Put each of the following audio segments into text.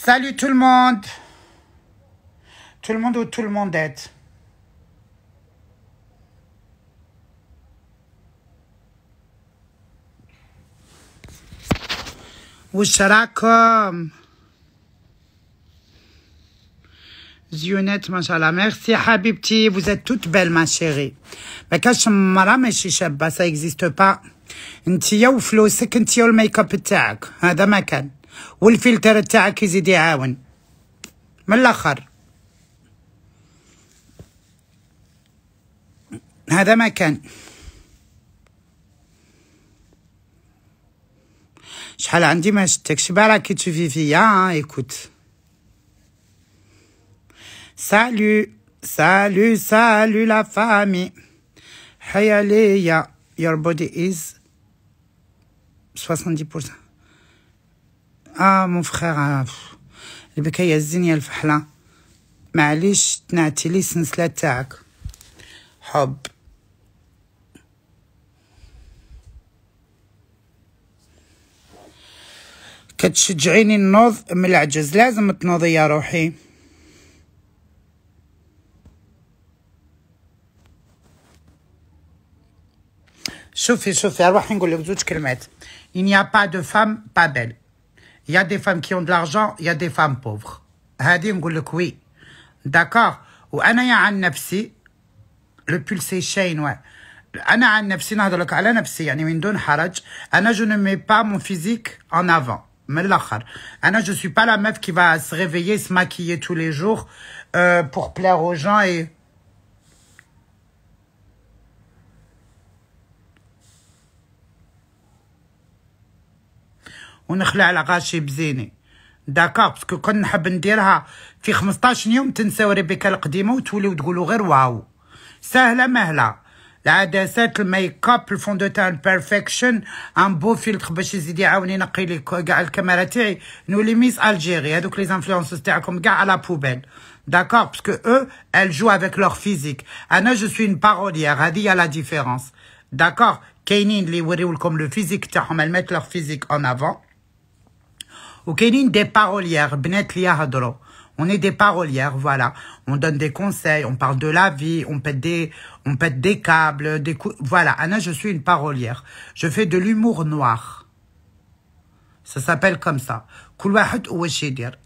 Salut tout le monde. Tout le monde où tout le monde est. Zionette, ma chère. Merci, Habibti. Vous êtes toutes belles ma chérie. Mais quand je suis malade, je ça existe pas. Une tia flow, c'est qu'une make-up attack. Hein, والفلتر تاعك يزيد يعاون من الاخر هذا ما كان شحال عندي ما شتكش راكي تشوفي فيا آه، ايكوت سالو سالو سالو لا فامي حيا ليا يور بودي از 70% اه مون فخيغه آه، البكايه الزينيه الفحله معليش تنعتي لي السنسله تاعك حب كتشجعيني النوض من العجز لازم تنوضي يا روحي شوفي شوفي روحي نقول لك زوج كلمات il n'y a pas de femme pas belle il y a des femmes qui ont de l'argent, il y a des femmes pauvres. Hadi, le oui. D'accord Ou je ne mets pas mon physique en avant. Mais ne je suis pas la meuf qui va se réveiller, se maquiller tous les jours, euh, pour plaire aux gens et, ونخلع على غاشي بزيني داكوغ باسكو كون نحب نديرها في 15 يوم تنساو ريبيكا القديمه وتوليو تقولو غير واو سهله مهله العدسات الميكاب الفوندو تاع البيرفكشن ان بو فيلتر باش يزيد يعاون ينقي لي كاع الكاميرا تاعي نولي ميس الجيري هذوك لي زانفلونسوس تاعكم كاع على بوبيل داكوغ باسكو او ال جو افيك لور فيزيك انا جو سوي ان باروليير هادي هي لا ديفيرونس داكوغ كاينين اللي يوريولكم لو فيزيك تاعهم الميت لوغ فيزيك اون افون Ok, des des parolières. اللي on est des parolières, voilà. On donne des conseils, on parle de la vie, on pète des, on pète des câbles, des coups. Voilà, Anna, je suis une parolière. Je fais de l'humour noir. Ça s'appelle comme ça.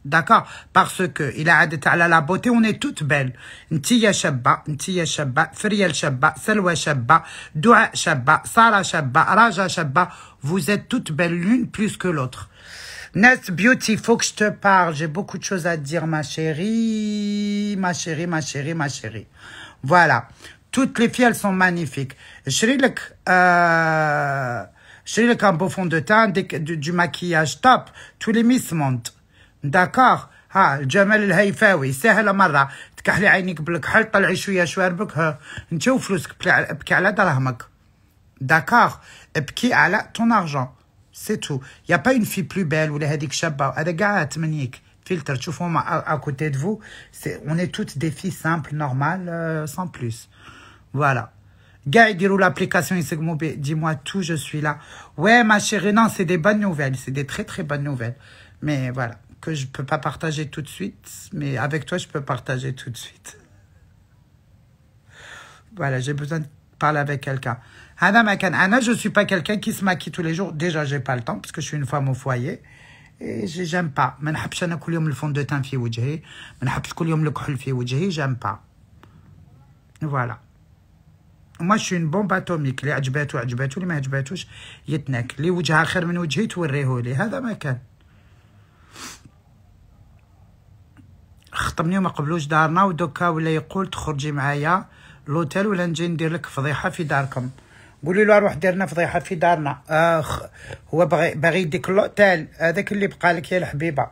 D'accord Parce que, il a à la beauté, on est toutes belles. Ntiya shabba, ntiya shabba, friel shabba, selwa shabba, doua shabba, sara shabba, raja shabba. Vous êtes toutes belles l'une plus que l'autre. Nest Beauty, faut que je te parle. J'ai beaucoup de choses à te dire, ma chérie. Ma chérie, ma chérie, ma chérie. Voilà. Toutes les filles, elles sont magnifiques. Shrilek, euh, Shrilek, un beau fond de teint, du, du, maquillage top. Tous les miss montent. D'accord? ها الجمال الهيفاوي سهلة مرة تكحلي عينيك بالكحل طلعي شوية شوية ربك tu فلوسك بكي على دراهمك داكار بكي على ton ارجون c'est tout C'est tout. Il pas a pas une fille plus belle. ou les كاع tu Filtre, tu à, à côté de vous c'est on est toutes des filles simples normales euh, sans plus voilà gars l'application dis-moi tout je suis là ouais ma chérie non c'est des bonnes nouvelles c'est des très très bonnes nouvelles mais voilà que je ne peux pas partager tout de suite mais avec toi je peux partager tout de suite voilà j'ai besoin de parler avec quelqu'un Anna, Je ne suis pas quelqu'un qui se maquille tous les jours. Déjà, je n'ai pas le temps parce que je suis une femme au foyer. Et je n'aime pas. Je n'aime pas tous les jours le fond de teint Je n'aime pas tous les jours le Je n'aime pas. Voilà. Moi, je suis une bombe atomique. Les les عجباتو عجباتو اللي ما عجباتوش يتنك. اللي وجهها خير من وجهي توريه لي. هذا que كان. خطبني وما قبلوش دارنا ودوكا ولا يقول تخرجي معايا لوتيل ولا نجي ندير لك فضيحه في داركم قولي له روح دير فضيحه في دارنا اخ هو باغي باغي يديك اللوتيل هذاك اللي بقى لك يا الحبيبه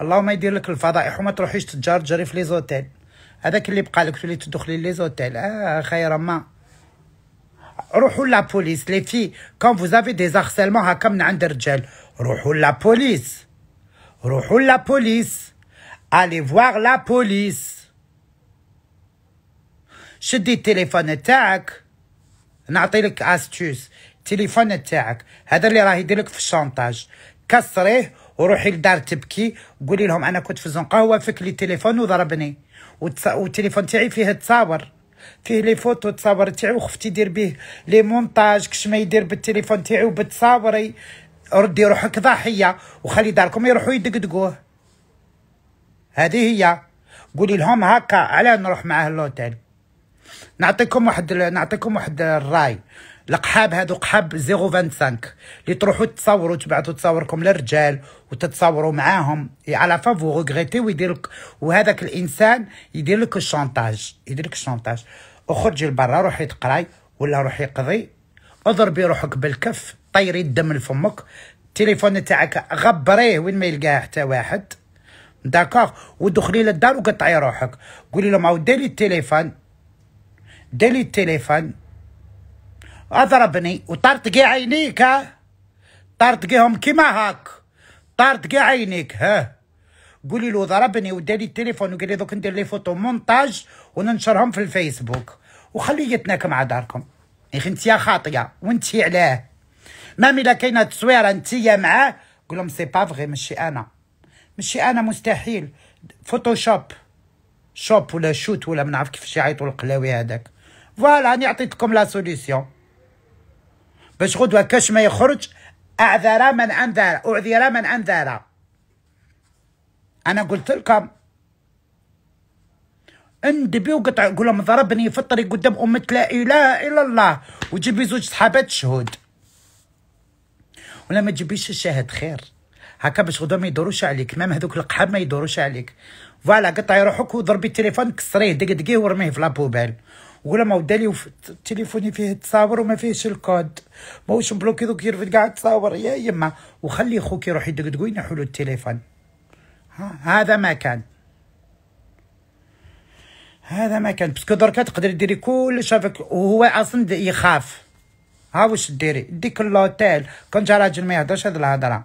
اللهم يدير لك الفضائح وما تروحيش تجار تجري في لي زوتيل هذاك اللي بقى لك تولي تدخلي لي زوتيل اه خير ما روحوا لابوليس لي في كون فو زافي دي زارسيلمون هاكا من عند الرجال روحوا لابوليس روحوا لابوليس الي فواغ لابوليس شدي التليفون تاعك نعطي لك استوس التليفون تاعك هذا اللي راه يدير لك في الشونطاج كسريه وروحي لدار تبكي قولي لهم انا كنت في زنقه هو فك لي التليفون وضربني والتليفون تاعي فيه تصاور فيه لي فوتو تصاور تاعي وخفت يدير به لي مونتاج كش ما يدير بالتليفون تاعي وبتصاوري ردي روحك ضحيه وخلي داركم يروحوا يدقدقوه هذه هي قولي لهم هكا على نروح معاه لوتيل نعطيكم واحد نعطيكم واحد الراي القحاب هادو قحاب 0.25 اللي تروحوا تصوروا تبعثوا تصوركم للرجال وتتصوروا معاهم على فافو فو ويدير لك وهذاك الانسان يدير لك الشونتاج يدير لك الشونتاج اخرجي لبرا روحي تقراي ولا روحي قضي اضربي روحك بالكف طيري الدم لفمك التليفون تاعك غبريه وين ما يلقاه حتى واحد داكوغ ودخلي للدار وقطعي روحك قولي لهم عاود ديري التليفون دالي التليفون اضربني وطرطقي عينيك ها طرطقيهم كيما هاك طرطقي عينيك ها قولي له ضربني ودالي التليفون وقال لي دوك ندير لي فوتو مونتاج وننشرهم في الفيسبوك وخليه يتناك مع داركم يا اخي انت خاطيه وانت علاه مام الا كاينه تصويره انت معاه قول لهم سي با فغي ماشي انا ماشي انا مستحيل فوتوشوب شوب ولا شوت ولا ما نعرف كيفاش يعيطوا القلاوي هذاك فوالا راني عطيتكم لا سوليسيون باش غدوه كاش ما يخرج اعذر من انذر اعذر من انذر انا قلت لكم اندبي وقطع قول لهم ضربني في الطريق قدام امة لا اله الا الله وجيبي زوج صحابات شهود ولا ما تجيبيش الشاهد خير هكا باش غدوه ما يدوروش عليك مام هذوك القحاب ما يدوروش عليك فوالا قطعي روحك وضربي التليفون كسريه دقدقيه ورميه في لابوبال ولا ما ودالي تليفوني فيه تصاور وما فيهش الكود ماهوش مبلوكي دوك يرفد كاع التصاور يا يما وخلي خوك يروح يدقدقو ينحوا له التليفون هذا ما كان هذا ما كان باسكو دركا تقدري ديري كلش هذاك وهو اصلا يخاف ها واش ديري ديك اللوتيل كون جا راجل ما يهدرش هاد الهضره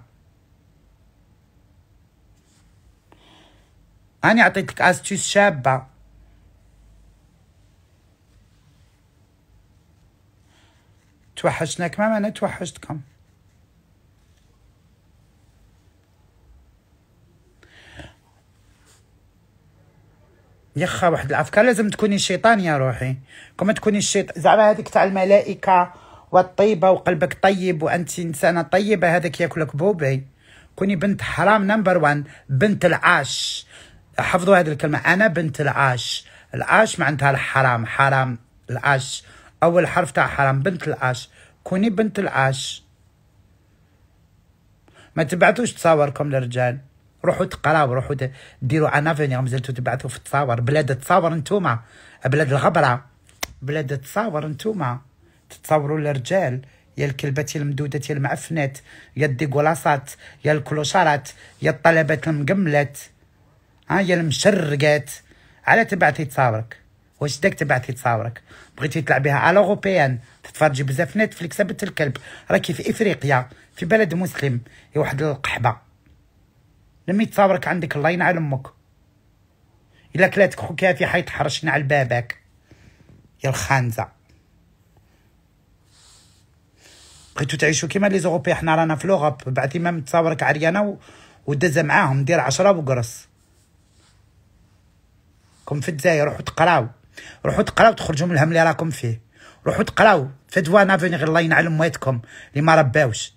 هاني عطيتك استيس شابه توحشناك ما انا توحشتكم يخا واحد الافكار لازم تكوني شيطان يا روحي كما تكوني الشيطان زعما هذيك تاع الملائكه والطيبه وقلبك طيب وانت انسانه طيبه هذاك ياكلك بوبي كوني بنت حرام نمبر وان بنت العاش حفظوا هذه الكلمه انا بنت العاش العاش معناتها الحرام حرام العاش اول حرف تاع حرام بنت العاش كوني بنت العاش ما تبعتوش تصاوركم للرجال روحوا تقراو روحوا ديروا ان افينيغ مازلتو تبعثوا في التصاور بلاد تصاور نتوما بلاد الغبره بلاد تصاور نتوما تتصوروا للرجال يا الكلبات يا المدودات يا المعفنات يا الديكولاصات يا الكلوشارات يا الطلبات المقملات ها يا المشرقات على تبعثي تصاورك واش داك تبعتي تصاورك بغيتي تلعبيها على اوروبيان تتفرجي بزاف نتفليكس بنت الكلب راكي في افريقيا في بلد مسلم يا واحد القحبه لما يتصاورك عندك الله ينعل امك الا كلاتك حكاتي حيتحرش على باباك يا الخانزه بغيتو تعيشو كيما لي زوروبي حنا رانا في لوروب بعثي ما تصاورك عريانه و... ودز معاهم دير عشرة وقرص كم في الجزائر روحوا تقراو روحوا تقراو تخرجوا من الهم اللي راكم فيه روحوا تقراو فدوا غير الله ينعلم مواتكم اللي ما رباوش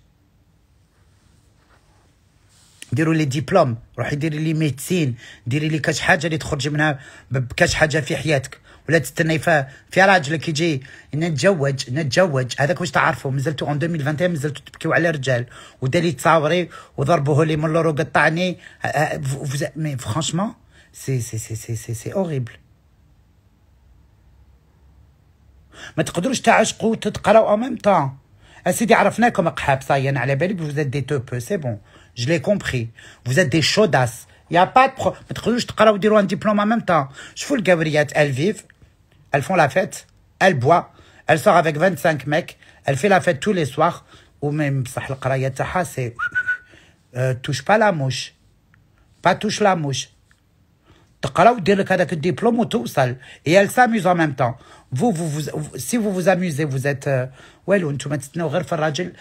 ديروا لي ديبلوم روحي ديري لي ميدسين ديري لي كاش حاجه اللي تخرجي منها بكاش حاجه في حياتك ولا تستناي في في راجلك يجي نتزوج نتزوج هذاك واش تعرفوا مازلتو اون 2021 مازلتو تبكيو على رجال لي تصاوري وضربوه لي من اللور وقطعني فرانشمون سي سي سي سي سي اوريبل Mais tu ne peux pas étudier et lire en même temps. Sidi, on vous connaît comme des salopes. Je sais que vous êtes des diplômes, c'est bon, je l'ai compris. Vous êtes des chaudasses. Il n'y a pas de Vous ne peux pas étudier et faire un diplôme en même temps. Regardez les Galeries Elles vivent, Elles font la fête, elles boivent, elles sortent avec 25 mecs, elles font la fête tous les soirs Ou même endroit que vous. C'est ne euh, touche pas la mouche. Pas touche la mouche. تقرا ودير لك هذاك الدبلوم وتوصل هي ساميز اون ميم طون فو فو سي فو فو اميزي فو زيت والو انتم تستناو غير في الراجل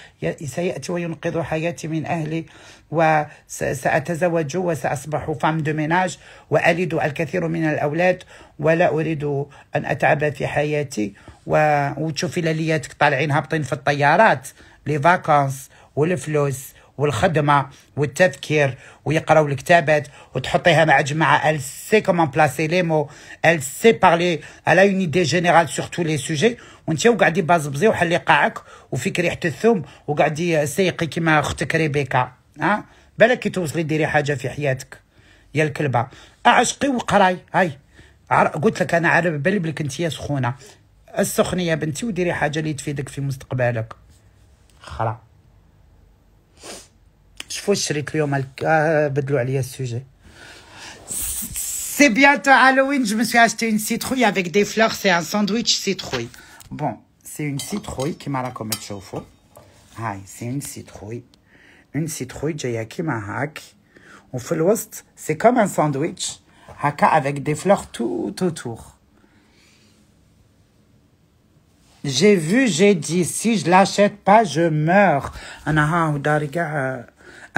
سياتي وينقذ حياتي من اهلي وساتزوج وساصبح فام دو ميناج والد الكثير من الاولاد ولا اريد ان اتعب في حياتي وتشوفي لالياتك طالعين هابطين في الطيارات لي فاكونس والفلوس والخدمه والتذكير ويقراو الكتابات وتحطيها مع جماعه ال سي كومون بلاسي لي مو ال سي بارلي على اون ايدي جينيرال سور تو لي سوجي وانت وقعدي بازبزي وحلي قاعك وفيك ريحه الثوم وقعدي سيقي كيما اختك ريبيكا ها بالك كي توصلي ديري حاجه في حياتك يا الكلبه اعشقي وقراي هاي قلت لك انا عارف بالي بلك انت سخونه السخنيه بنتي وديري حاجه اللي تفيدك في مستقبلك خلاص شفوش شريت اليوم à ce sujet. C'est bientôt Halloween, je me suis acheté une citrouille avec des fleurs, c'est un sandwich citrouille. Bon, c'est une citrouille qui m'a comme de chauffe. Aïe, c'est une citrouille. Une citrouille, j'ai m'a hack. On fait c'est comme un sandwich, haka avec des fleurs tout autour. J'ai vu, j'ai dit, si je l'achète pas, je meurs.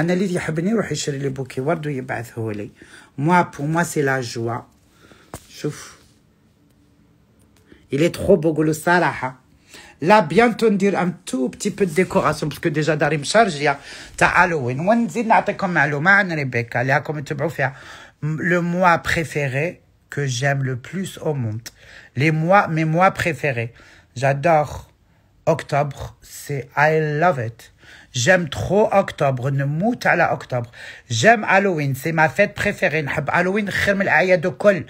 انا il يحبني يروح يشري لي بوكي ورد il est trop beau le salaha là bientôt on dire un tout petit peu de décoration parce que déjà darim charge ya ta halloween on le mois préféré que j'aime le plus au monde les mois mes mois préférés j'adore octobre c'est i love it J'aime trop octobre. نموت على اكتوبر. جام هالوين سي ما فيت بريفيري نحب هالوين خير من الاعياد الكل.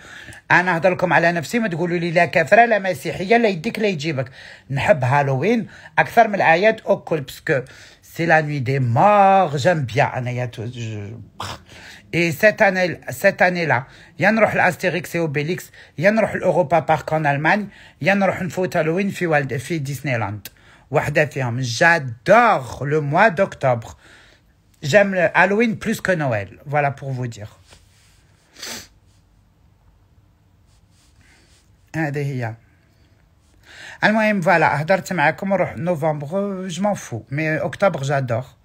انا نهضر لكم على نفسي ما تقولوا لي لا كافره لا مسيحيه لا يديك لا يجيبك. نحب هالوين اكثر من الاعياد الكل باسكو سي لا نوي دي مور جام بيان انايا اي سيت اني سيت اني لا يا نروح لاستيريكس et يا نروح لاوروبا بارك ان المانيا يا نروح نفوت هالوين في, والد في ديزني لاند. J'adore le mois d'octobre. J'aime Halloween plus que Noël. Voilà pour vous dire. هذه je m'en fous mais euh, octobre j'adore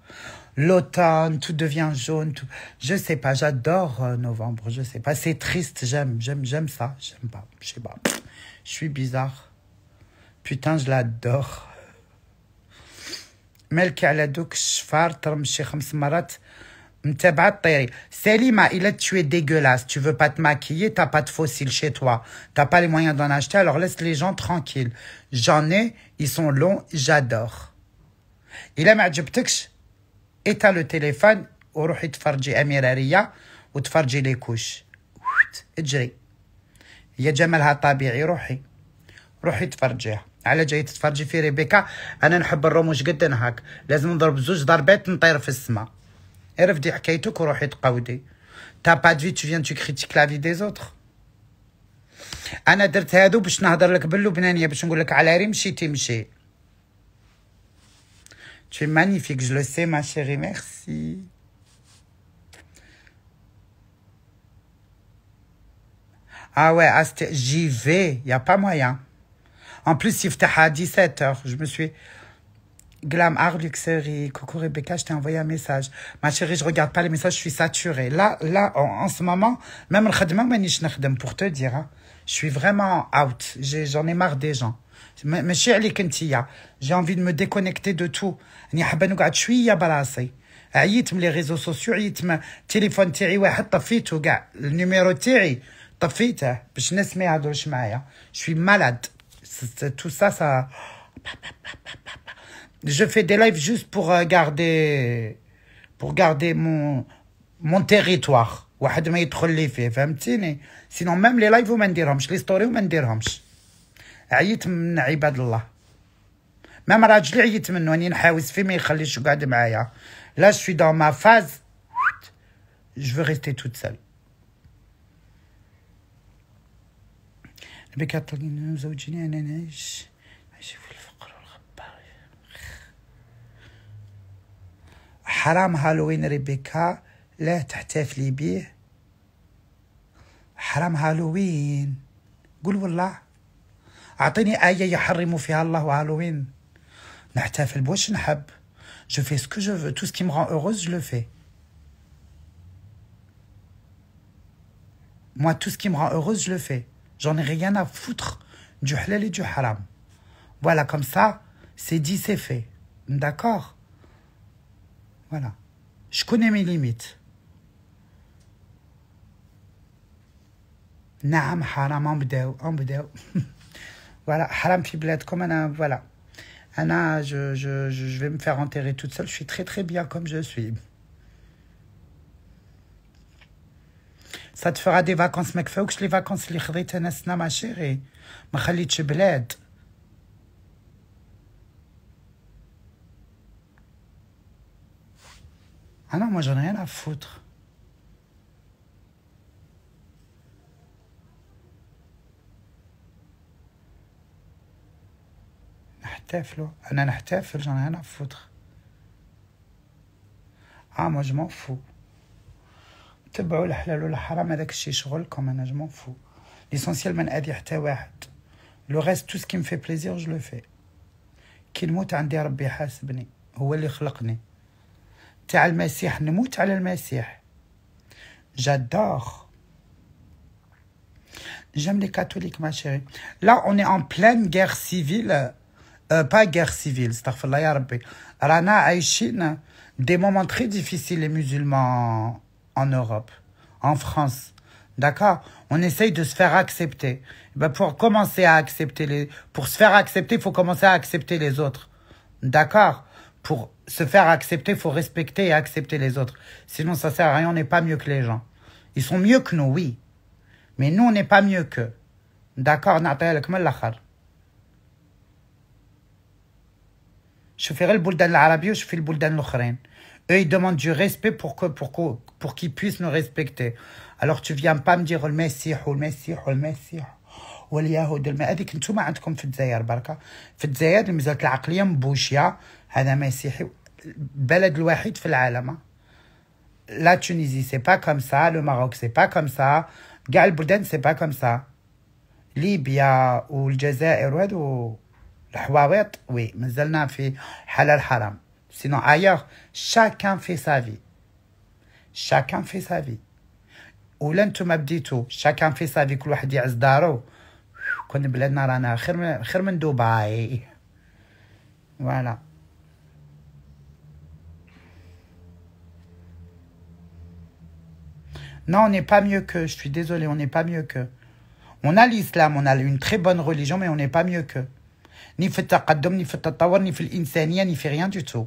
l'automne tout devient jaune tout... je sais pas j'adore euh, novembre je sais pas c'est triste j'aime j'aime j'aime ça j'aime pas je sais pas je suis bizarre putain je l'adore مالكة على دوك الشفار ترمشي خمس مرات متابعة الطيري سليمة إلا تشوي ديغولاس tu veux pas te maquiller t'as pas de fossiles chez toi t'as pas les moyens d'en acheter alors laisse les gens tranquilles j'en ai ils إلا ما عجبتكش إتا لو تيليفون وروحي تفرجي أميرة ريا وتفرجي لي كوش اجري هي جمالها طبيعي روحي روحي تفرجيها على جاي تتفرجي في ريبيكا انا نحب الرموش جدا هاك لازم نضرب زوج ضربات نطير في السما ارفدي حكايتك وروحي تقاودي تا با دفي تو فيان تو كريتيك لا في دي زوتر انا درت هادو باش نهضر لك باللبنانيه باش نقول لك على ريم شي تمشي Tu مانيفيك جو لو سي ما شيري ميرسي Ah ouais, j'y vais. Il n'y a pas moyen. En plus, il à 17h. Je me suis... Glam Art Luxury. Coucou Rebecca, je t'ai envoyé un message. Ma chérie, je regarde pas les messages, je suis saturée. Là, là, en, ce moment, même le khadim, pour te dire, hein, je suis vraiment out. J'en ai, marre des gens. Monsieur Ali Kentia, j'ai envie de me déconnecter de tout. Ni habanou gat chui ya balasé. Aïtme ah, les réseaux sociaux, aïtme téléphone tiri, ouah, tafit ou gat. Le numéro tiri, tafit, hein. je n'ai pas de chemin. Je suis malade c'est tout ça ça je fais des lives juste pour euh, garder pour garder mon mon territoire ouais de me y être léfi faim sinon même les lives vous m'en les rames je les tourne vous m'en dîtes rames ayez naibadallah même rajli ayez maintenant ni ne pause fait mais qu'allez je garde ma ya là je suis dans ma phase je veux rester toute seule بك طلينا زوجين أنا نعيش في الفقر والغبار حرام هالوين ريبيكا لا تحتفلي بيه حرام هالوين قول والله أعطيني آية يحرم فيها الله هالوين نحتفل بواش نحب جو في سكو جو تو سكي Tout اوروز جو me rend Moi, tout ce qui me rend heureuse, je le fais. J'en ai rien à foutre du halal et du haram. Voilà, comme ça, c'est dit, c'est fait. D'accord Voilà. Je connais mes limites. Naam, haram, ambdew, ambdew. Voilà, haram fiblet, comme Anna, Voilà. Anna, je, je, je vais me faire enterrer toute seule. Je suis très très bien comme je suis. سا تفرا دي فاكونس ما كفاوكش لي فاكونس اللي خضيت انا السنه مع شيري ما خليتش بلاد انا ما جن rien à foutre نحتفلوا انا نحتفل جن rien à اه ah moi je تبعوا الحلال ولا الحرام هذاك الشيء شغلكم انا جو فو ليسونسيال ما نادي حتى واحد لو غاست تو سكي مفي بليزير جو لو في كي نموت عندي ربي حاسبني هو اللي خلقني تاع المسيح نموت على المسيح جادور J'aime les catholiques, ma chérie. Là, on est en pleine guerre civile. Euh, pas guerre civile, Rana Aïchine, des moments très difficiles, les musulmans en Europe, en France. D'accord On essaye de se faire accepter. Eh ben, pour commencer à accepter les, pour se faire accepter, il faut commencer à accepter les autres. D'accord Pour se faire accepter, il faut respecter et accepter les autres. Sinon, ça sert à rien. On n'est pas mieux que les gens. Ils sont mieux que nous, oui. Mais nous, on n'est pas mieux qu'eux. D'accord Je ferai le ou je fais le eux, ils demandent du respect pour que, pour que, pour qu'ils puissent nous respecter. Alors tu viens pas me dire le Messie, le Messie, le Messie. واليهود الم... هذيك نتوما عندكم في الجزائر بركه في الجزائر مازالت العقليه مبوشيه هذا مسيحي بلد الوحيد في العالم لا تونيزي سي با كوم سا لو ماروك سي با كوم سا كاع البلدان سي با كوم سا ليبيا والجزائر وهذو الحواوط وي مازلنا في حلال حرام sinon ailleurs, chacun fait sa vie. Chacun fait sa vie. Chacun fait بديتو vie. في fait كل واحد يعز دارو كون بلادنا رانا خير من Voilà. Non, on n'est pas mieux que. Je suis désolée, on n'est pas mieux que. On a l'islam, on a une très bonne religion, mais on n'est pas mieux que. Ni fait ni fait ni fait rien du tout.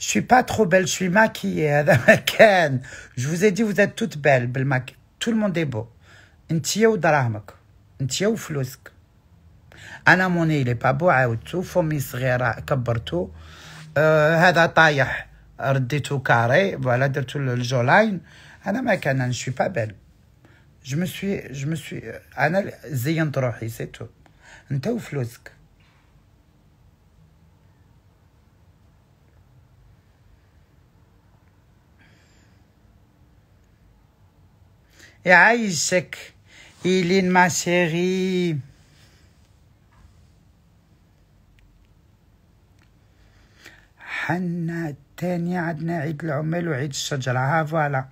Je suis pas trop belle, je suis maquillée. هذا ما كان. Je vous ai dit vous êtes toutes belles بالماكي. Tout le monde est beau. انتيا ودراهمك. انتيا وفلوسك. انا موني لي با بو عاودتو فمي صغيره كبرتو آه هذا طايح رديتو كاري فوالا درتو الجولاين انا ما كان انا شوي با بيل جو مسوي جو مسوي انا زينت روحي سي تو انت وفلوسك يعيشك إيلين ما شيري حنا التانية عندنا عيد العمال وعيد الشجرة ها فوالا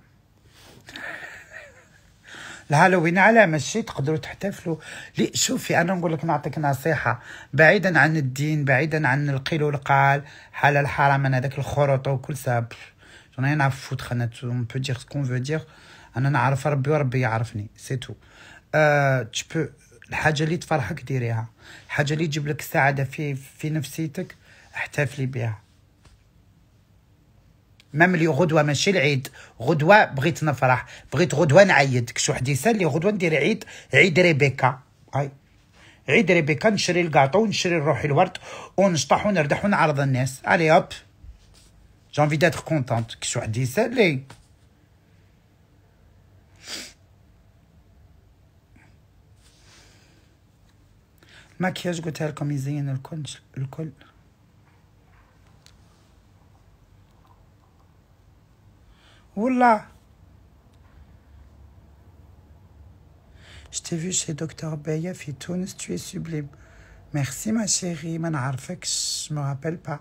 الهالوين على ماشي تقدروا تحتفلوا لي شوفي انا نقول لك نعطيك نصيحه بعيدا عن الدين بعيدا عن القيل والقال حال الحرام انا هذاك الخروط وكل ساب j'en ai rien à foutre on peut dire ce انا نعرف ربي وربي يعرفني سي تو أه تشبو الحاجه اللي تفرحك ديريها الحاجه اللي تجيب لك السعاده في في نفسيتك احتفلي بها مام لي غدوه ماشي العيد غدوه بغيت نفرح بغيت غدوه نعيد كش واحد يسال غدوه ندير عيد عيد ريبيكا اي عيد ريبيكا نشري الكاطو ونشري روحي الورد ونشطح ونردح ونعرض الناس علي هوب جونفي داتر كونتونت كش واحد يسال لي مكياج قلت لكم يزين الكل الكل والله شتي في شي دكتور Docteur في تونس tu سوبليم ميرسي ما شيري ما نعرفكش, ما رابيل با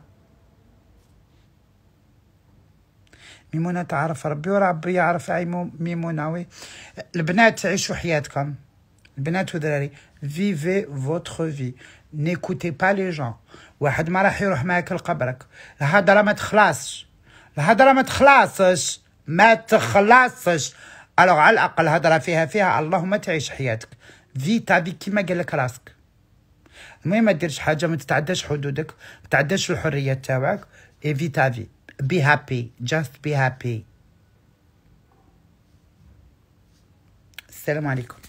ميمونة تعرف ربي وربي يعرف اي ميمونة وي البنات عيشوا حياتكم البنات ودراري فيفي فوتر في نيكوتي با لي جون واحد ما راح يروح معاك لقبرك الهضره ما تخلصش الهضره ما تخلصش ما تخلصش الوغ على الاقل الهضره فيها فيها اللهم تعيش حياتك في تابي كيما قال لك راسك المهم ما ديرش حاجه ما تتعداش حدودك ما تتعداش الحريه تاعك اي في تافي بي هابي جاست بي هابي السلام عليكم